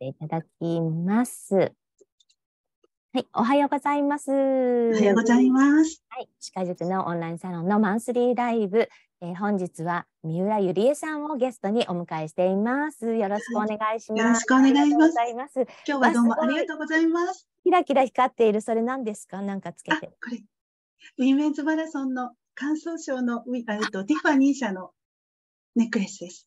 いただきます。はい、おはようございます。おはようございます。はい、歯科術のオンラインサロンのマンスリーライブ、えー、本日は三浦ゆりえさんをゲストにお迎えしています。よろしくお願いします。よろしくお願いします。今日はどうもありがとうございます。キラキラ光っているそれなんですか？なんかつけて。これウィメンズマラソンの感想賞のウィえっとティファニー社のネックレスです。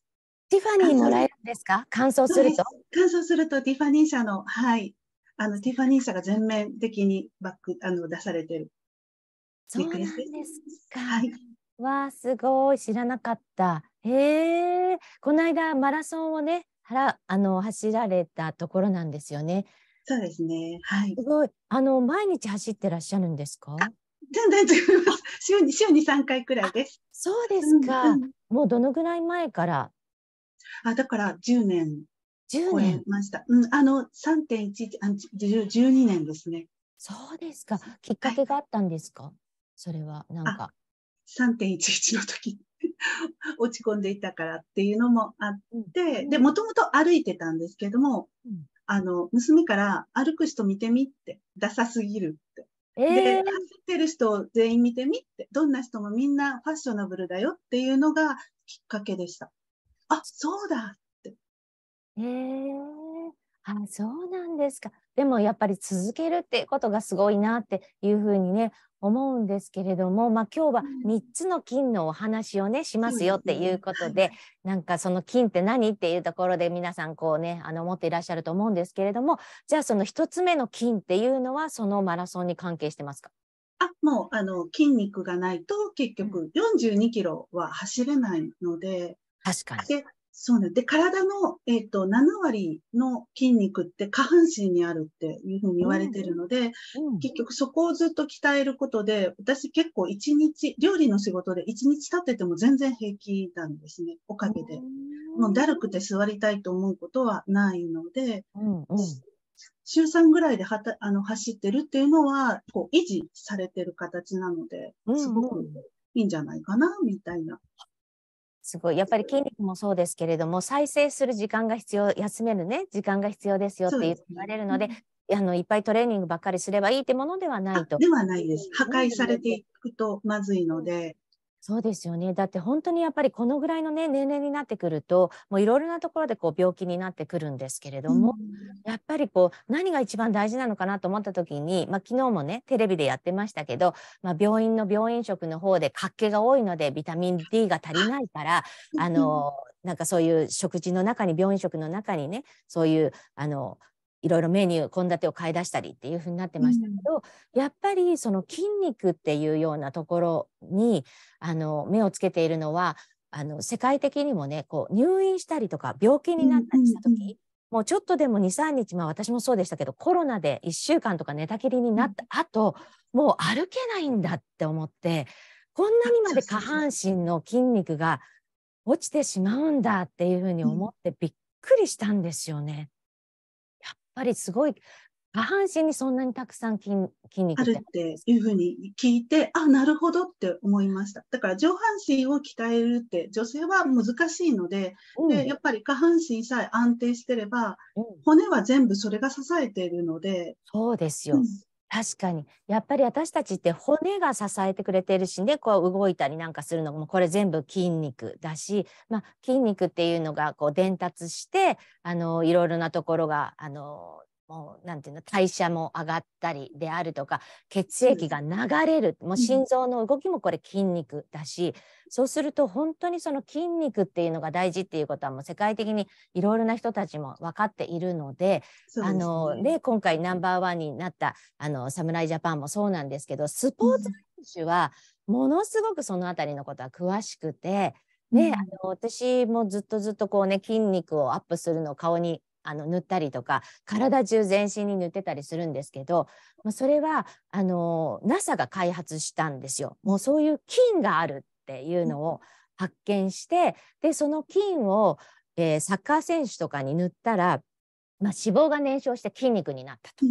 ティファニーもらえるんですか乾燥すると乾燥するとティファニー社の、はい、あのティファニー社が全面的にバックあの出されてる。そうなんですか。はい、わあすごい知らなかった。へえこの間マラソンをねはら、あの走られたところなんですよね。そうですね。はい。すごいあの毎日走ってらっしゃるんですか。全然違います。週に週に三回くらいです。そうですか。うん、もうどのぐらい前からあだから10年超えました。うん、あの3.11あ12年ですね。そうですか。きっかけがあったんですか。はい、それはなんか。3.11の時 落ち込んでいたからっていうのもあって、うん、でもともと歩いてたんですけども、うん、あの娘から歩く人見てみってダサすぎるって。えー、で走ってる人全員見てみってどんな人もみんなファッショナブルだよっていうのがきっかけでした。あそうだって。えー、あそうなんですか。でもやっぱり続けるっていうことがすごいなっていうふうにね思うんですけれども、まあ、今日は3つの金のお話をねしますよっていうことで、なんかその金って何っていうところで皆さんこうねあの思っていらっしゃると思うんですけれどもじゃあその1つ目の金っていうのはそのマラソンに関係してますかあもうあの筋肉がないと結局42キロは走れないので、確かに。で、そうね。で、体の、えっ、ー、と、7割の筋肉って下半身にあるっていうふうに言われてるので、うん、結局そこをずっと鍛えることで、私結構一日、料理の仕事で一日経ってても全然平気なんですね。おかげで。もうだるくて座りたいと思うことはないので、うんうん週3ぐらいではたあの走ってるっていうのは、こう維持されてる形なので、すごくいいんじゃないかな、みたいなすごい。やっぱり筋肉もそうですけれども、再生する時間が必要、休めるね、時間が必要ですよって言われるので、でね、あのいっぱいトレーニングばっかりすればいいってものではないと。ではないです。破壊されていくとまずいので。そうですよね。だって本当にやっぱりこのぐらいのね年齢になってくると、もういろいろなところでこう病気になってくるんですけれども、うん、やっぱりこう何が一番大事なのかなと思った時に、まあ昨日もねテレビでやってましたけど、まあ病院の病院食の方で活気が多いのでビタミン D が足りないから、あのなんかそういう食事の中に病院食の中にねそういうあのいろいろメニュー献立を買い出したりっていうふうになってましたけど、うん、やっぱりその筋肉っていうようなところにあの目をつけているのはあの世界的にもねこう入院したりとか病気になったりした時、うん、もうちょっとでも23日、まあ、私もそうでしたけどコロナで1週間とか寝たきりになった後、うん、もう歩けないんだって思ってこんなにまで下半身の筋肉が落ちてしまうんだっていうふうに思ってびっくりしたんですよね。ぱりすごい下半身にそんなにたくさん筋筋肉あるっていうふうに聞いてあなるほどって思いましただから上半身を鍛えるって女性は難しいのでうん、でやっぱり下半身さえ安定してれば、うん、骨は全部それが支えているのでそうですよ、うん、確かにやっぱり私たちって骨が支えてくれてるしねこう動いたりなんかするのもこれ全部筋肉だし、まあ、筋肉っていうのがこう伝達してあのいろいろなところがあのもうなんていうの代謝も上がったりであるとか血液が流れる、もう心臓の動きもこれ筋肉だし、そうすると本当にその筋肉っていうのが大事っていうことはもう世界的にいろいろな人たちも分かっているので、ね、あのね、今回ナンバーワンになったあの侍ジャパンもそうなんですけどスポーツ選手はものすごくその辺りのことは詳しくて。ね、あの私もずっとずっとこうね筋肉をアップするのを顔にあの塗ったりとか体中全身に塗ってたりするんですけど、それはあの NASA が開発したんですよ。もうそういう菌があるっていうのを発見して、うん、でその菌を、えー、サッカー選手とかに塗ったら、まあ、脂肪が燃焼して筋肉になったと。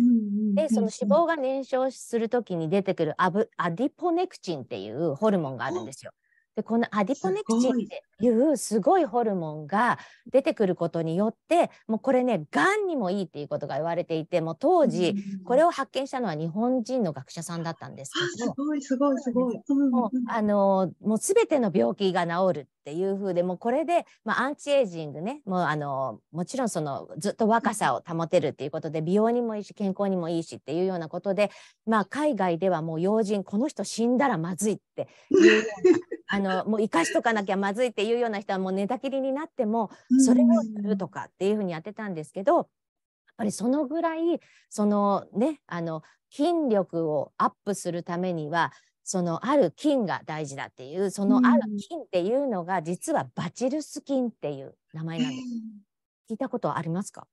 でその脂肪が燃焼する時に出てくるアブアディポネクチンっていうホルモンがあるんですよ。うんでこのアディポネクチンっていうすごいホルモンが出てくることによってもうこれねがんにもいいっていうことが言われていてもう当時これを発見したのは日本人の学者さんだったんですけどすごいすごいすごい。もうあのもう全ての病気が治るっていう風でもうこれで、まあ、アンチエイジングねもうあのもちろんそのずっと若さを保てるっていうことで美容にもいいし健康にもいいしっていうようなことで、まあ、海外ではもう要人この人死んだらまずいっていうような あののもう生かしとかなきゃまずいっていうような人はもう寝たきりになってもそれをするとかっていうふうにやってたんですけどやっぱりそのぐらいそのねあの筋力をアップするためにはそのある菌が大事だっていうそのある菌っていうのが実はバチルス菌っていう名前なんです。聞いたことありますか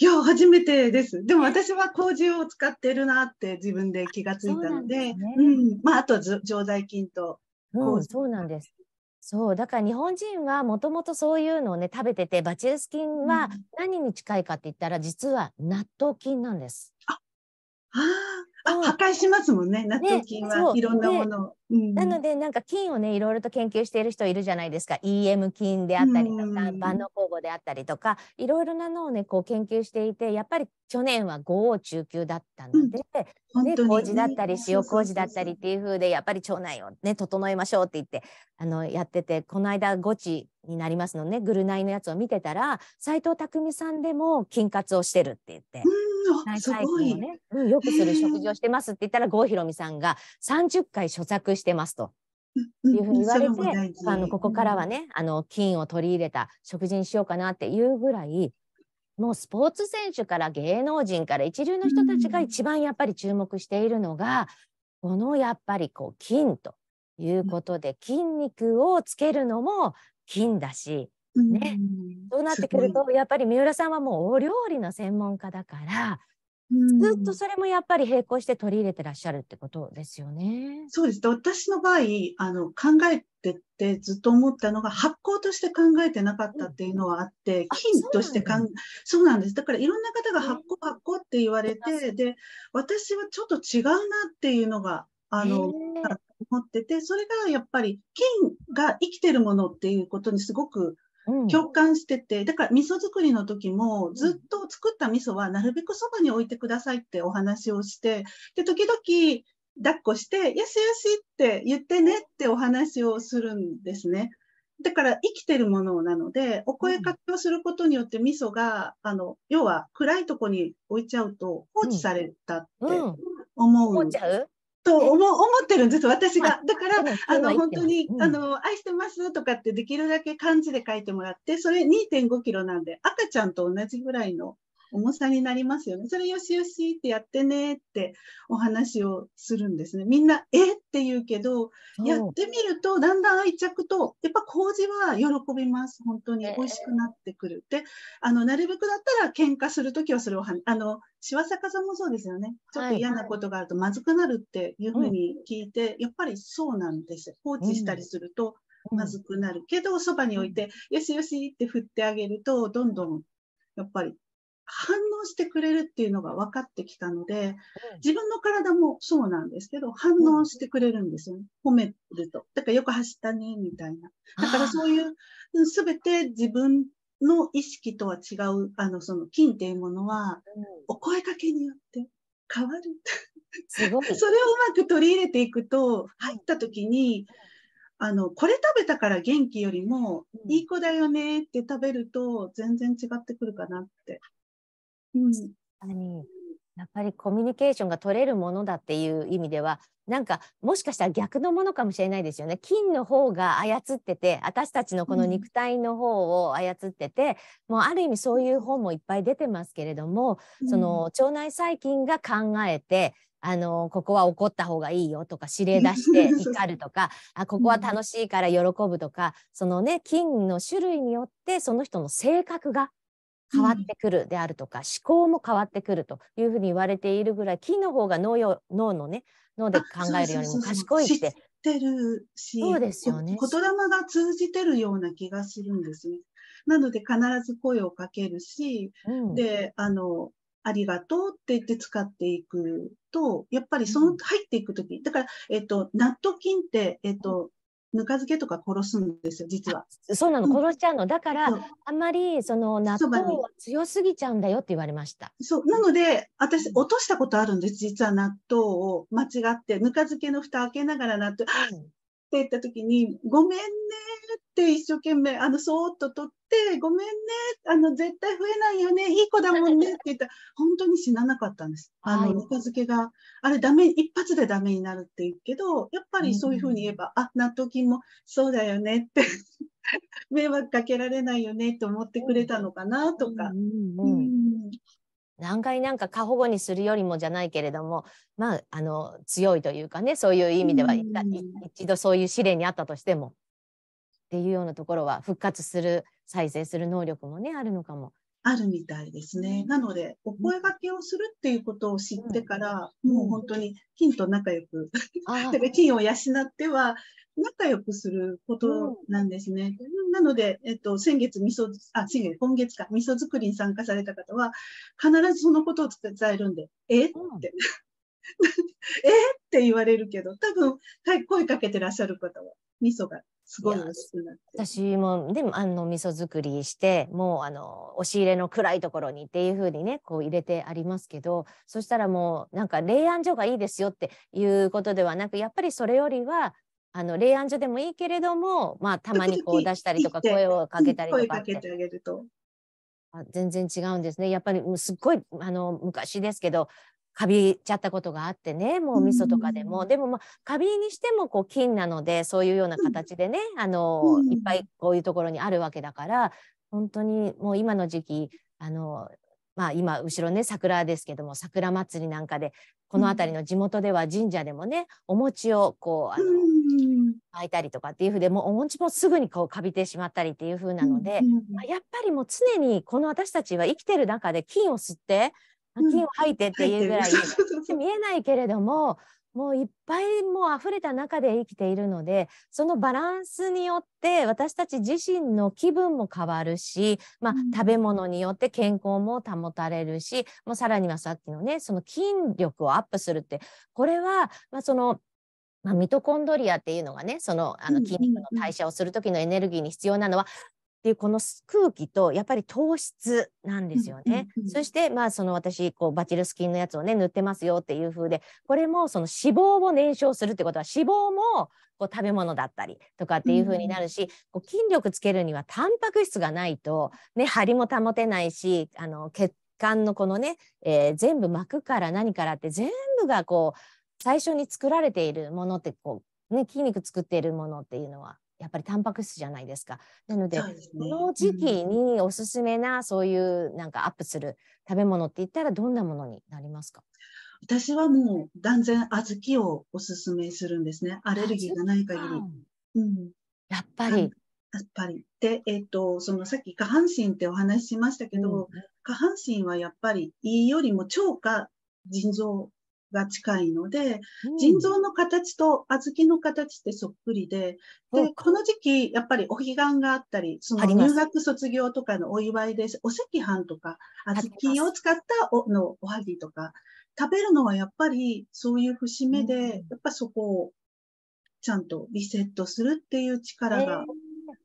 いや初めてです。でも私は麹を使ってるなって自分で気がついたので、うでね、うん、まああと常在菌とうん、そうなんです。そうだから日本人はもともとそういうのをね食べててバチェルス菌は何に近いかって言ったら、実は納豆菌なんです。ああ、あん、破壊しますもんね納豆菌はいろんなものを。ねなのでなんか菌をねいろいろと研究している人いるじゃないですか EM 菌であったりとか、万能酵母であったりとかいろいろなのをねこう研究していてやっぱり去年は5を中級だったので、うん、ね、麹だったり塩麹だったりっていう風でやっぱり腸内をね整えましょうって言ってあのやっててこの間ゴチになりますのねぐるナイのやつを見てたら斎藤匠さんでも菌活をしてるって言って。内細菌いね、うん、よくする食事をしてますって言ったら郷ひろみさんが30回所作してしてますと。いうふうに言われて、あのここからはね、あの菌を取り入れた食事にしようかなっていうぐらい、もうスポーツ選手から芸能人から一流の人たちが一番やっぱり注目しているのが、このやっぱりこう菌ということで、筋肉をつけるのも菌だし、ね、そうなってくるとやっぱり三浦さんはもうお料理の専門家だから、ずっとそれもやっぱり並行して取り入れてらっしゃるってことですよね。そうです。私の場合、あの、考えてってずっと思ったのが、発酵として考えてなかったっていうのはあって、うん、菌としてかん、そうなんです。だからいろんな方が発酵、発酵って言われて、で、私はちょっと違うなっていうのが、あの、思ってて、それがやっぱり菌が生きてるものっていうことにすごく共感してて、うん、だから味噌作りの時もずっと作った味噌はなるべくそばに置いてくださいってお話をして、で、時々抱っこして、よしよしって言ってねってお話をするんですね。だから生きてるものなので、お声かけをすることによって味噌が、あの、要は暗いとこに置いちゃうと放置されたって思う。うんうん、放置ちゃうと思思ってるんです私がだからあの本当に、あの愛してますとかってできるだけ漢字で書いてもらってそれ2 5キロなんで赤ちゃんと同じぐらいの重さになりますよね。それよしよしってやってねってお話をするんですね。みんな、えって言うけど、やってみると、だんだん愛着と、やっぱ麹は喜びます。本当に美味しくなってくる。で、あの、なるべくだったら喧嘩するときはそれをは、あの、しわさかさんもそうですよね。ちょっと嫌なことがあるとまずくなるっていうふうに聞いて、はいはい、やっぱりそうなんです。放置したりすると、まずくなるけど、そばに置いて、よしよしって振ってあげると、どんどんやっぱり反応してくれるっていうのが分かってきたので、自分の体もそうなんですけど、反応してくれるんですよね。褒めると。だからよく走ったね、みたいな。だからそういう、すべて自分の意識とは違う、あの、その金っていうものは、お声かけによって変わる。すごい。それをうまく取り入れていくと、入った時に、あの、これ食べたから元気よりも、いい子だよねって食べると、全然違ってくるかなってうん、やっぱりコミュニケーションが取れるものだっていう意味ではなんかもしかしたら逆のものかもしれないですよね金の方が操ってて私たちのこの肉体の方を操ってて、うん、もうある意味そういう本もいっぱい出てますけれども、うん、その腸内細菌が考えてあのここは怒った方がいいよとか指令出して 怒るとかあここは楽しいから喜ぶとかそのね菌の種類によってその人の性格が変わってくるであるとか、思考も変わってくるというふうに言われているぐらい木の方が脳よ脳のね脳で考えるよりも賢いっててるし、そうですよね。言霊が通じてるような気がするんですね。なので必ず声をかけるし、うん、で、あの、ありがとうって言って使っていくと、やっぱりその入っていくとき、だから、えっと、納豆菌って、えっと、ぬか漬けとか殺すんですよ実はそうなの、殺しちゃうのだからあんまりその納豆は強すぎちゃうんだよって言われましたそうなので私落としたことあるんです実は納豆を間違ってぬか漬けの蓋開けながら納豆、うんって言った時に、ごめんねって一生懸命あのそーっと取って「ごめんねあの絶対増えないよねいい子だもんね」って言ったら本当に死ななかったんです。あのぬか漬けがあれダメ一発でダメになるって言うけどやっぱりそういうふうに言えば「うん、あ納豆菌もそうだよね」って 迷惑かけられないよねと思ってくれたのかなとか。何回なんか過保護にするよりもじゃないけれどもまああの強いというかねそういう意味では、一度そういう試練にあったとしてもっていうようなところは復活する再生する能力もねあるのかも。あるみたいですね。なので、お声がけをするっていうことを知ってから、うん、もう本当に金と仲良く、金 を養っては仲良くすることなんですね。うん、なので、えっと、先月、味噌、あ、先月、今月か、味噌作りに参加された方は、必ずそのことを伝えるんで、えって。う んえって言われるけど、多分、はい、声かけてらっしゃる方は、味噌がすごい私もでもあの味噌作りしてもうあの押し入れの暗いところにっていう風にねこう入れてありますけどそしたらもうなんか冷暗所がいいですよっていうことではなくやっぱりそれよりはあの冷暗所でもいいけれども、まあ、たまにこう出したりとか声をかけたりとか全然違うんですね。やっぱりすっごいあの昔ですけどカビちゃったことがあってねもう味噌とかでも、うん、でもまあカビにしてもこう菌なのでそういうような形でね、うん、あの、いっぱいこういうところにあるわけだから本当にもう今の時期あのまあ今後ろね桜ですけども桜祭りなんかでこの辺りの地元では神社でもねお餅をこうあの、巻いたりとかっていうふうでもうお餅もすぐにこうかびてしまったりっていうふうなので、まあ、やっぱりもう常にこの私たちは生きてる中で菌を吸って菌を吐いてっていうぐらい、うん、見えないけれどももういっぱいもう溢れた中で生きているのでそのバランスによって私たち自身の気分も変わるし、まあ、食べ物によって健康も保たれるしもうさらにはさっきのねその筋力をアップするってこれは、まあ、そのまあ、ミトコンドリアっていうのがねそのあの筋肉の代謝をする時のエネルギーに必要なのはっていうこの空気とやっぱり糖質なんですよね。そしてまあその私こうバチルス菌のやつをね塗ってますよっていう風でこれもその脂肪を燃焼するってことは脂肪もこう食べ物だったりとかっていう風になるし、こう筋力つけるにはタンパク質がないとね張りも保てないしあの血管のこのね、えー、全部膜から何からって全部がこう最初に作られているものってこうね筋肉作っているものっていうのはやっぱりタンパク質じゃないですか。なので、こ、ね、の時期におすすめな、そういうなんかアップする食べ物って言ったらどんなものになりますか私はもう断然小豆をおすすめするんですね。アレルギーがない限り。うん、やっぱり。やっぱり。で、えっ、ー、と、そのさっき下半身ってお話ししましたけど、うん、下半身はやっぱり胃よりも腸か腎臓が近いので、腎臓の形と小豆の形ってそっくりで、で、この時期、やっぱりお彼岸があったり、その入学卒業とかのお祝いです、お赤飯とか、小豆を使ったおのおはぎとか、食べるのはやっぱりそういう節目で、やっぱそこをちゃんとリセットするっていう力が、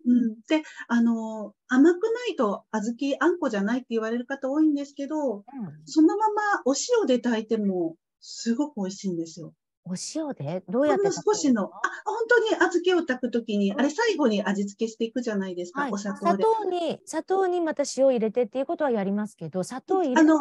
うん、で、あの、甘くないと小豆あんこじゃないって言われる方多いんですけど、うん、そのままお塩で炊いてもすごく美味しいんですよ。お塩でどうやって少しの、あ、本当に小豆を炊くときに、あれ最後に味付けしていくじゃないですか、はい、お砂糖で。砂糖に、砂糖にまた塩を入れてっていうことはやりますけど、砂糖入れあの、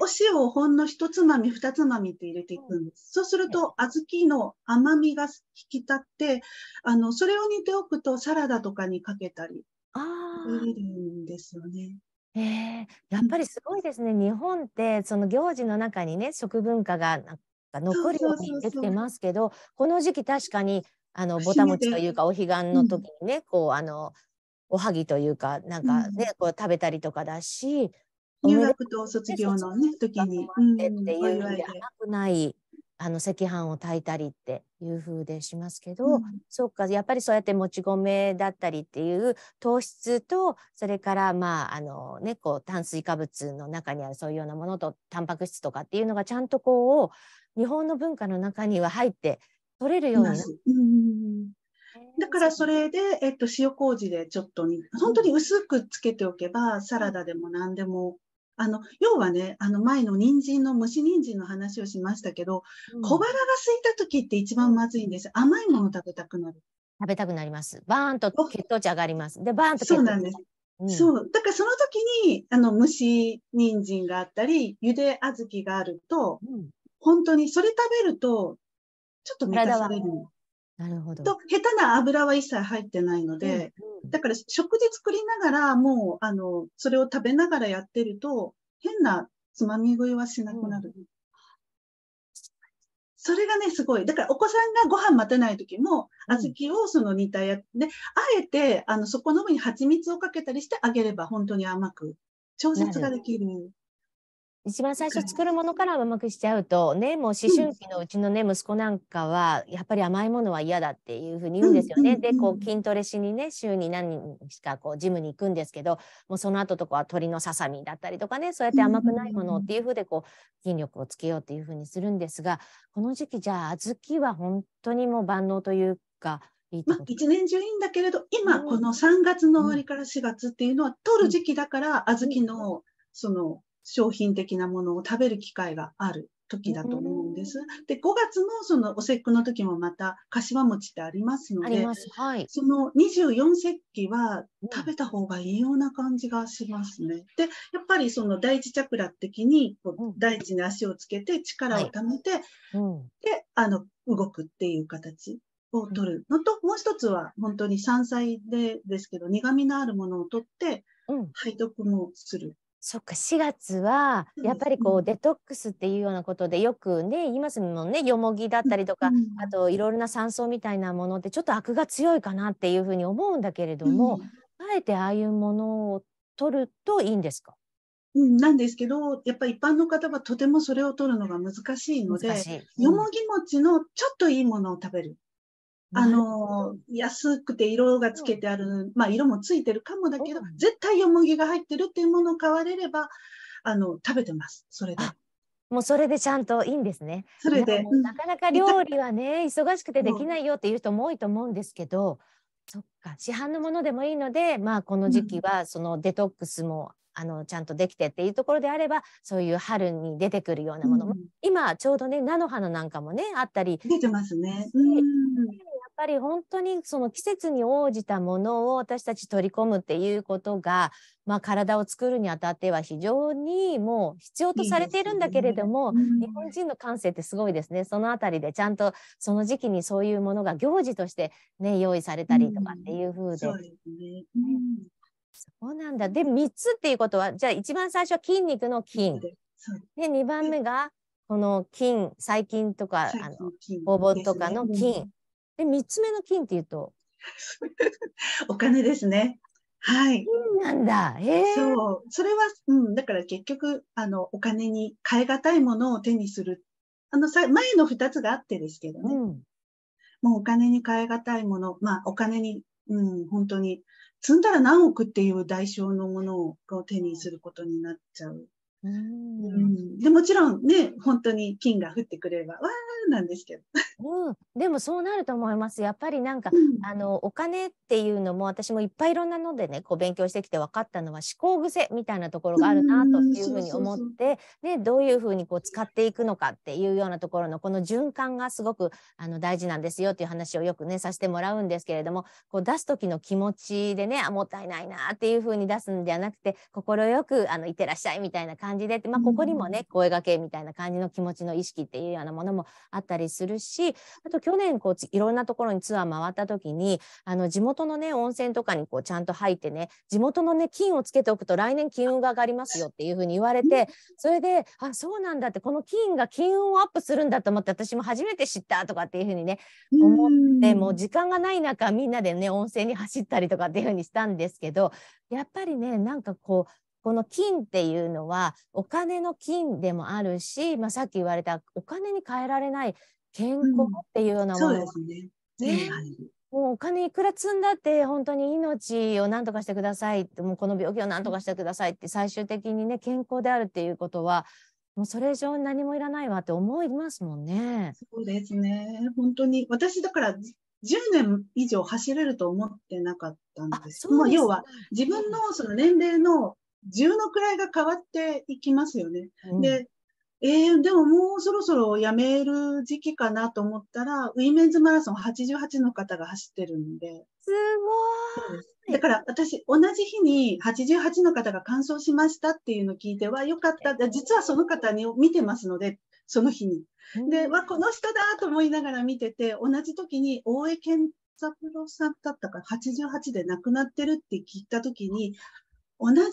お塩をほんの一つまみ、二つまみって入れていくんです。そうすると、小豆の甘みが引き立って、あの、それを煮ておくとサラダとかにかけたり、ああ。入れるんですよね。えやっぱりすごいですね。日本ってその行事の中にね、食文化がなんか残るようにできてますけど、この時期確かにあのぼたもちというかお彼岸の時にね、こうあのおはぎというかなんかね、こう食べたりとかだし、入学と卒業のね時に、っていうのでなくないあの赤飯を炊いたりっていう風でしますけど、うん、そうかやっぱりそうやってもち米だったりっていう糖質とそれからまああのねこう炭水化物の中にあるそういうようなものとタンパク質とかっていうのがちゃんとこう日本の文化の中には入って取れるようになる。うんだからそれで、えっと、塩麹でちょっと、本当に薄くつけておけば、サラダでも何でもあの要はねあの前の人参の蒸し人参の話をしましたけど、うん、小腹が空いた時って一番まずいんです甘いもの食べたくなる食べたくなりますバーンと血糖値上がりますでバーンとそうなんです、うん、そうだからその時にあの蒸し人参があったりゆで小豆があると、うん、本当にそれ食べるとちょっと満たされるなるほど。と、下手な油は一切入ってないので、うんうん、だから食事作りながら、もう、あの、それを食べながらやってると、変なつまみ食いはしなくなる。うん、それがね、すごい。だから、お子さんがご飯待てない時も、小豆をその煮たやつで、あえて、あの、そこの上に蜂蜜をかけたりしてあげれば、本当に甘く、調節ができる。一番最初作るものから甘くしちゃうとねもう思春期のうちのね、息子なんかはやっぱり甘いものは嫌だっていうふうに言うんですよね。でこう筋トレしにね週に何日かこうジムに行くんですけどもうその後とかは鶏のささみだったりとかねそうやって甘くないものっていうふうでこう筋力をつけようっていうふうにするんですがこの時期じゃあ小豆は本当にもう万能というか。まあ、一年中いいんだけれど今この3月の終わりから4月っていうのは取る時期だから、小豆のその商品的なものを食べる機会がある時だと思うんです。で、5月のそのお節句の時もまた、柏餅ってありますので、はい、その24節気は食べた方がいいような感じがしますね。うん、で、やっぱりその第一チャクラ的に、第一に足をつけて力をためて、うんはいで、あの、動くっていう形。を取るのと、もう一つは本当に山菜でですけど苦味のあるものを取って背徳もするそっか4月はやっぱりこうデトックスっていうようなことでよくね言いますもんねよもぎだったりとかあといろいろな山荘みたいなものってちょっとアクが強いかなっていうふうに思うんだけれども、あえてああいうものを取るといいんですかうん、なんですけど、やっぱり一般の方はとてもそれを取るのが難しいので、うん、よもぎ餅のちょっといいものを食べる。あの、安くて色がつけてある、まあ色もついてるかもだけど、絶対よもぎが入ってるっていうものを買われれば、あの、食べてます。それで。もうそれでちゃんといいんですね。それで。なかなか料理はね、忙しくてできないよっていう人も多いと思うんですけど、そっか、市販のものでもいいので、まあこの時期はそのデトックスも、あのちゃんとできてっていうところであればそういう春に出てくるようなものも、うん、今ちょうどね菜の花なんかもねあったり出てますね、うん、ぱり本当にその季節に応じたものを私たち取り込むっていうことが、まあ、体を作るにあたっては非常にもう必要とされているんだけれども、日本人の感性ってすごいですねその辺りでちゃんとその時期にそういうものが行事として、ね、用意されたりとかっていう風で。うでそうなんだ。で、3つっていうことは、じゃあ一番最初は筋肉の筋。で、2番目が、この筋、細筋とか、あの、肛門とかの筋。で、三つ目の金っていうと お金ですね。はい。なんだ。えー、そう。それは、うん、だから結局、あの、お金に変えがたいものを手にする。あの、さ、前の二つがあってですけどね。うん、もうお金に変えがたいもの、まあ、お金に、うん、本当に、積んだら何億っていう代償のものを手にすることになっちゃう。うん、うん、でもちろんね、本当に金が降ってくれば、わーなんですけど。うん、でもそうなると思います。やっぱりなんか、うん、あのお金っていうのも私もいっぱいいろんなのでねこう勉強してきて分かったのは思考癖みたいなところがあるなというふうに思って、でどういうふうにこう使っていくのかっていうようなところのこの循環がすごくあの大事なんですよっていう話をよくねさせてもらうんですけれどもこう出す時の気持ちでねあもったいないなっていうふうに出すんじゃなくて快くあのいってらっしゃいみたいな感じで、まあ、ここにもね声がけみたいな感じの気持ちの意識っていうようなものもあったりするしあと去年こういろんなところにツアー回った時にあの地元のね温泉とかにこうちゃんと入ってね地元のね金をつけておくと来年金運が上がりますよっていうふうに言われてそれであそうなんだってこの金が金運をアップするんだと思って私も初めて知ったとかっていうふうにね思ってもう時間がない中みんなでね温泉に走ったりとかっていうふうにしたんですけどやっぱりねなんかこうこの金っていうのはお金の金でもあるし、まあ、さっき言われたお金に換えられない健康っていうようなもの、うん、そうですね。ね、はい、もうお金いくら積んだって本当に命を何とかしてくださいもうこの病気を何とかしてくださいって最終的にね健康であるっていうことはもうそれ以上何もいらないわって思いますもんね。そうですね本当に私だから10年以上走れると思ってなかったんです。です要は自分のその年齢の10のいが変わっていきますよね。うん、で、えー、でももうそろそろやめる時期かなと思ったら、ウィメンズマラソン88の方が走ってるんで。すごい。だから私、同じ日に88の方が完走しましたっていうのを聞いて、わ、よかった。実はその方に見てますので、その日に。で、わ、この人だと思いながら見てて、同じ時に大江健三郎さんだったから88で亡くなってるって聞いた時に、同じ88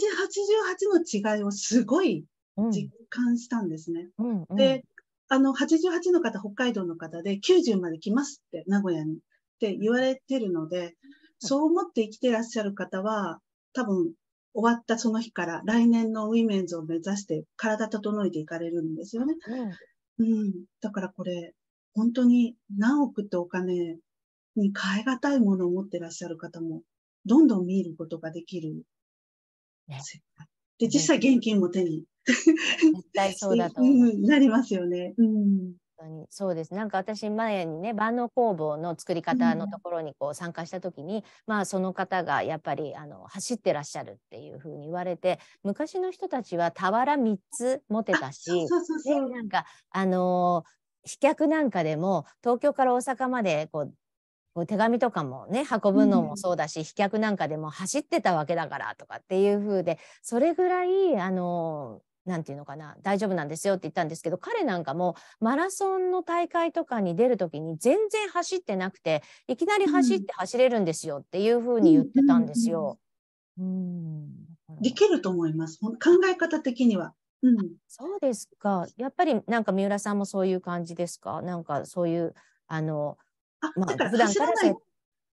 の違いをすごい実感したんですね。うんうん、で、あの、88の方、北海道の方で、90まで来ますって、名古屋に。って言われてるので、そう思って生きてらっしゃる方は、多分、終わったその日から来年のウィメンズを目指して体整えていかれるんですよね。うん、うん、だからこれ、本当に何億ってお金に変え難いものを持ってらっしゃる方も、どんどん見ることができる世界で、実際現金も手に。絶対そうだとう なりますよね。うんそうですなんか私前にね万能工房の作り方のところにこう参加した時に、うん、まあその方がやっぱりあの走ってらっしゃるっていうふうに言われて昔の人たちは俵3つ持てたしなんかあの飛脚なんかでも東京から大阪までこうこう手紙とかもね運ぶのもそうだし、うん、飛脚なんかでも走ってたわけだからとかっていう風でそれぐらいあのなんていうのかな大丈夫なんですよって言ったんですけど彼なんかもマラソンの大会とかに出る時に全然走ってなくていきなり走って走れるんですよっていう風に言ってたんですよ。うん、できると思います考え方的には。うん、そうですかやっぱりなんか三浦さんもそういう感じですかなんかそういうあのあだから走らない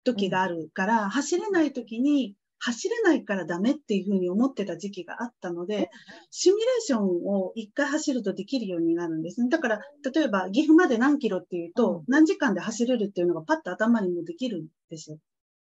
時があるから、走れない時に走れないからダメっていうふうに思ってた時期があったので、シミュレーションを一回走るとできるようになるんですね。だから、例えば岐阜まで何キロっていうと、何時間で走れるっていうのがパッと頭にもできるんですよ。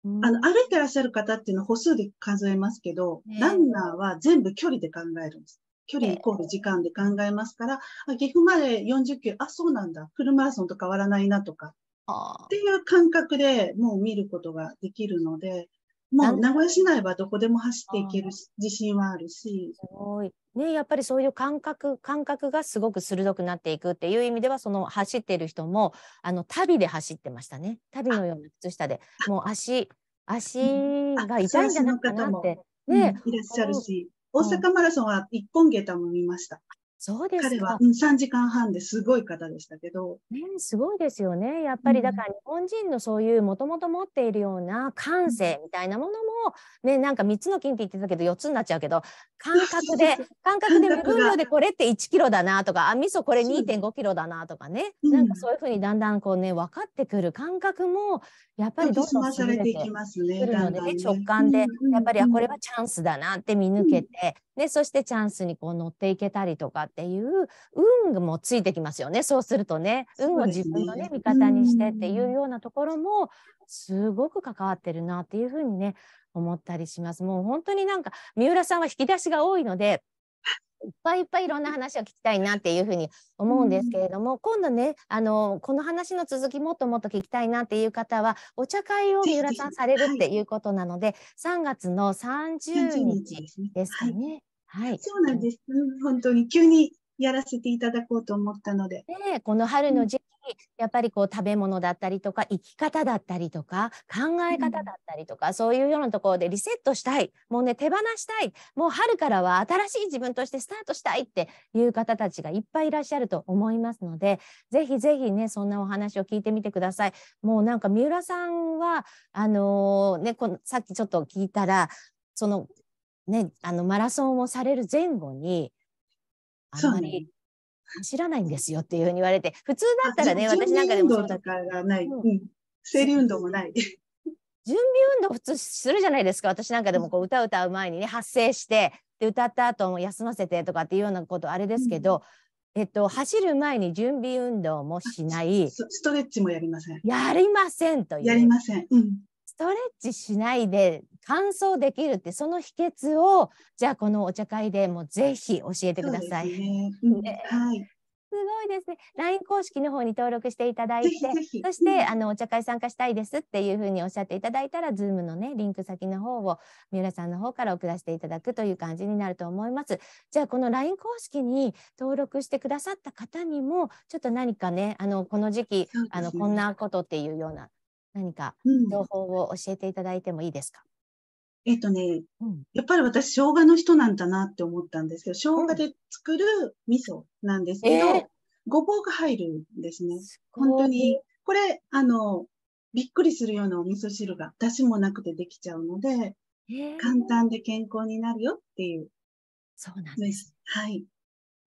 あの、歩いてらっしゃる方っていうのは歩数で数えますけど、ランナーは全部距離で考えるんです。距離イコール時間で考えますから、岐阜まで40キロ、あ、そうなんだ、フルマラソンと変わらないなとか、っていう感覚でもう見ることができるので、もう名古屋市内はどこでも走っていける自信はあるし。すごい。ね、やっぱりそういう感覚、感覚がすごく鋭くなっていくっていう意味では、その走ってる人も、あの、旅で走ってましたね。旅のような靴下で、もう足、足が痛いんじゃないかなって。ね、うん、いらっしゃるし、大阪マラソンは一本下駄も見ました。そうです彼は、3時間半ですごい方でしたけど、ね、すごいですよねやっぱりだから日本人のそういうもともと持っているような感性みたいなものも、ね、なんか3つの金って言ってたけど4つになっちゃうけど感覚で感覚で分量でこれって1キロだなとかあ味噌これ2 5キロだなとかね、うん、なんかそういうふうにだんだんこうね分かってくる感覚もやっぱりどんどんされてね、ね、直感でやっぱり、あこれはチャンスだなって見抜けて。うんでそしてチャンスにこう乗っていけたりとかっていう運もついてきますよねそうするとね運を自分のね、ね、味方にしてっていうようなところもすごく関わってるなっていうふうにね思ったりします。もう本当になんか三浦さんは引き出しが多いのでいっぱいいっぱいいろんな話を聞きたいなっていうふうに思うんですけれども、うん、今度ねあのこの話の続きもっともっと聞きたいなっていう方はお茶会を三浦さんされるっていうことなので、はい、3月の30日ですかね。はい、そうなんです、うん、本当に急にやらせていただこうと思ったので。この春の時やっぱりこう食べ物だったりとか生き方だったりとか考え方だったりとか、うん、そういうようなところでリセットしたいもうね手放したいもう春からは新しい自分としてスタートしたいっていう方たちがいっぱいいらっしゃると思いますのでぜひぜひねそんなお話を聞いてみてください。もうなんか三浦さんはあのー、ねこのさっきちょっと聞いたらそのねあのマラソンをされる前後にあまり走らないんですよっていうふうに言われて、普通だったらね、私なんかでも。そうだからない。うん。生理運動もない。準備運動普通するじゃないですか。私なんかでもこう歌歌う前にね、発声して、で歌った後も休ませてとかっていうようなことあれですけど、うん、えっと、走る前に準備運動もしない。ストレッチもやりません。やりませんという。やりません。うん。ストレッチしないで乾燥できるってその秘訣をじゃあこのお茶会でもぜひ教えてください。はい。すごいですね。LINE 公式の方に登録していただいて、ぜひぜひそして、あのお茶会参加したいですっていうふうにおっしゃっていただいたら、Zoom のねリンク先の方を三浦さんの方から送らせていただくという感じになると思います。じゃあこの LINE 公式に登録してくださった方にも、ちょっと何かねあのこの時期、ね、あのこんなことっていうような何か情報を教えていただいてもいいですか、うん、えっとね、うん、やっぱり私、生姜の人なんだなって思ったんですけど、生姜で作る味噌なんですけど、えー、ごぼうが入るんですね。す本当に。これ、あの、びっくりするようなお味噌汁が、だしもなくてできちゃうので、えー、簡単で健康になるよっていう。そうなんです。はい。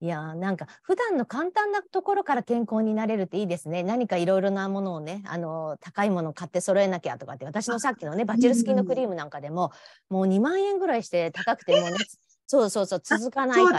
いやなんか普段の簡単なところから健康になれるっていいですね。何かいろいろなものをね、あの高いものを買って揃えなきゃとかって、私のさっきのね、バチルスキンのクリームなんかでも、もう2万円ぐらいして高くてもね、そうそうそう、続かないから。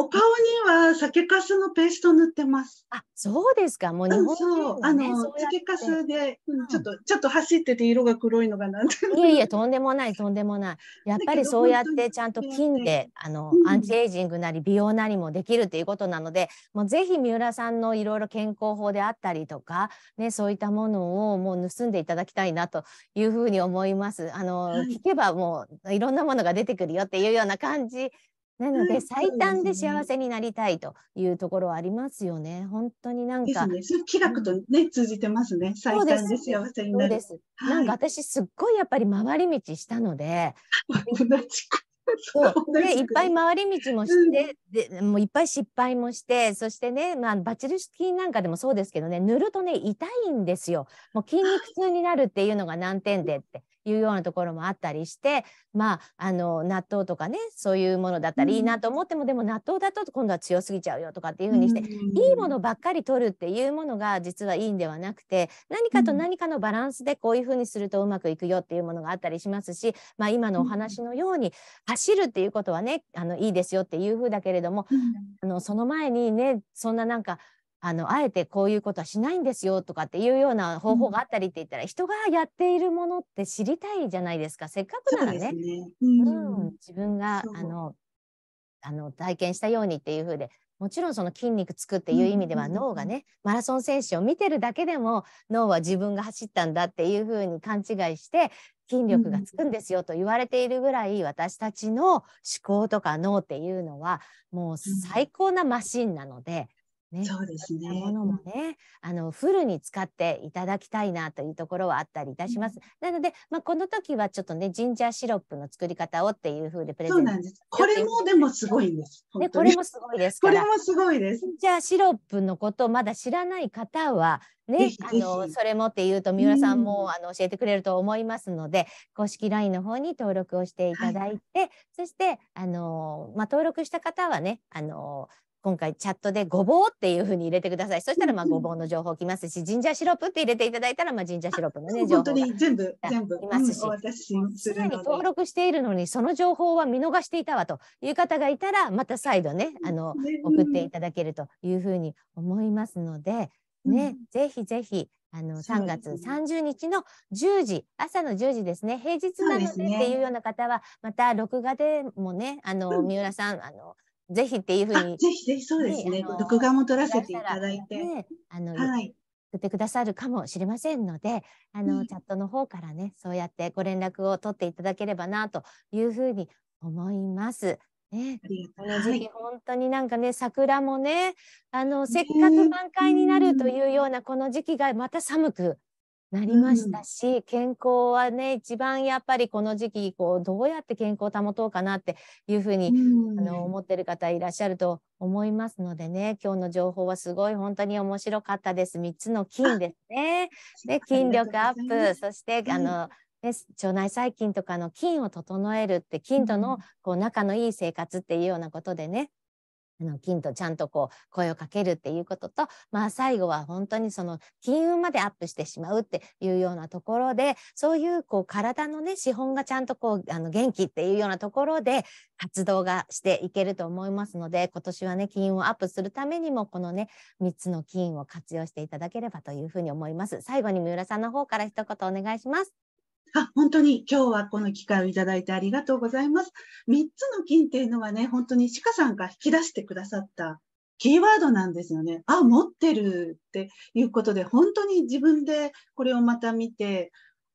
お顔には酒粕のペースト塗ってます。あ、そうですか。もう日本人、ねうん、あの酒粕で、うん、ちょっとちょっと走ってて色が黒いのがなんて。いやいやとんでもないとんでもない。やっぱりそうやってちゃんと金であの、うん、アンチエイジングなり美容なりもできるということなので、もうぜひ三浦さんのいろいろ健康法であったりとかねそういったものをもう盗んでいただきたいなというふうに思います。あの、はい、聞けばもういろんなものが出てくるよっていうような感じなので最短で幸せになりたいというところはありますよね。本当になんか。ですね。気楽とね、通じてますね。最短で幸せになそうです。はい、なんか私すっごいやっぱり回り道したので。そうでいっぱい回り道もして、うん、でもういっぱい失敗もしてそしてね、まあ、バチルス菌なんかでもそうですけどね塗るとね痛いんですよもう筋肉痛になるっていうのが難点でっていうようなところもあったりしてまああの納豆とかねそういうものだったらいいなと思っても、うん、でも納豆だと今度は強すぎちゃうよとかっていうふうにして、いいものばっかり取るっていうものが実はいいんではなくて何かと何かのバランスでこういうふうにするとうまくいくよっていうものがあったりしますし、まあ、今のお話のように走るっていうことはねあのいいですよっていうふうだけれども、あのその前にねそんななんかあのあえてこういうことはしないんですよとかっていうような方法があったりって言ったら、うん、人がやっているものって知りたいじゃないですかせっかくならね、ね、うん、うん、自分があのあの体験したようにっていうふうでもちろんその筋肉つくっていう意味では脳がね、マラソン選手を見てるだけでも脳は自分が走ったんだっていうふうに勘違いして筋力がつくんですよと言われているぐらい私たちの思考とか脳っていうのはもう最高なマシンなので、ね、そうですね。ものもね、あのフルに使っていただきたいなというところはあったりいたします。うん、なので、まあこの時はちょっとね、ジンジャーシロップの作り方をっていう風でプレゼント。これもでもすごいんです。で、これもすごいです これもすごいです。ジンジャーシロップのことをまだ知らない方は。ね、あのそれもっていうと三浦さんも、あの教えてくれると思いますので公式 LINE の方に登録をしていただいて、はい、そしてあの、まあ、登録した方はねあの今回チャットでごぼうっていうふうに入れてください。そしたらまあごぼうの情報きますし、ジンジャーシロップって入れていただいたらまあジンジャーシロップのね情報が全部全部いますし、すで、に登録しているのにその情報は見逃していたわという方がいたらまた再度ねあの送っていただけるというふうに思いますので。ね、ぜひぜひあの3月30日の10時、朝の10時ですね、平日なのでっていうような方は、また録画でもね、あの、三浦さん、あの、ぜひっていうふうに。ぜひぜひそうですね。録画も撮らせていただいて。ね、あの、はい。ってくださるかもしれませんので、あの、うん、チャットの方からね、そうやってご連絡を取っていただければなというふうに思います。ね、この時期本当になんかね、桜もね、あの、せっかく満開になるというようなこの時期がまた寒くなりましたし、うん、健康はね一番やっぱりこの時期どうやって健康を保とうかなっていうふうに、うん、あの思ってる方いらっしゃると思いますのでね今日の情報はすごい本当に面白かったです3つの菌ですね。で筋力アップそしてあの、ね、腸内細菌とかの菌を整えるって菌とのこう仲のいい生活っていうようなことでねあの金とちゃんとこう声をかけるっていうことと、まあ、最後は本当にその金運までアップしてしまうっていうようなところでそういうこう体のね資本がちゃんとこうあの元気っていうようなところで活動がしていけると思いますので今年はね金運をアップするためにもこのね3つの金を活用していただければというふうに思います。最後に三浦さんの方から一言お願いします。あ、本当に今日はこの機会をいただいてありがとうございます。3つの金っていうのはね、本当に鹿さんが引き出してくださったキーワードなんですよね。あ、持ってるっていうことで、本当に自分でこれをまた見て、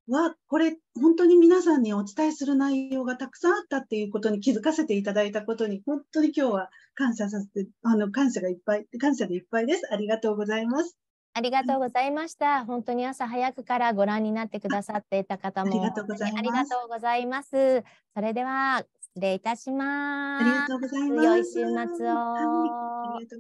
は、これ、本当に皆さんにお伝えする内容がたくさんあったっていうことに気づかせていただいたことに、本当に今日は感謝させて、あの、感謝がいっぱい、感謝でいっぱいです。ありがとうございます。ありがとうございました。本当に朝早くからご覧になってくださっていた方もありがとうございます。それでは失礼いたします。ありがとうございます。良い週末を。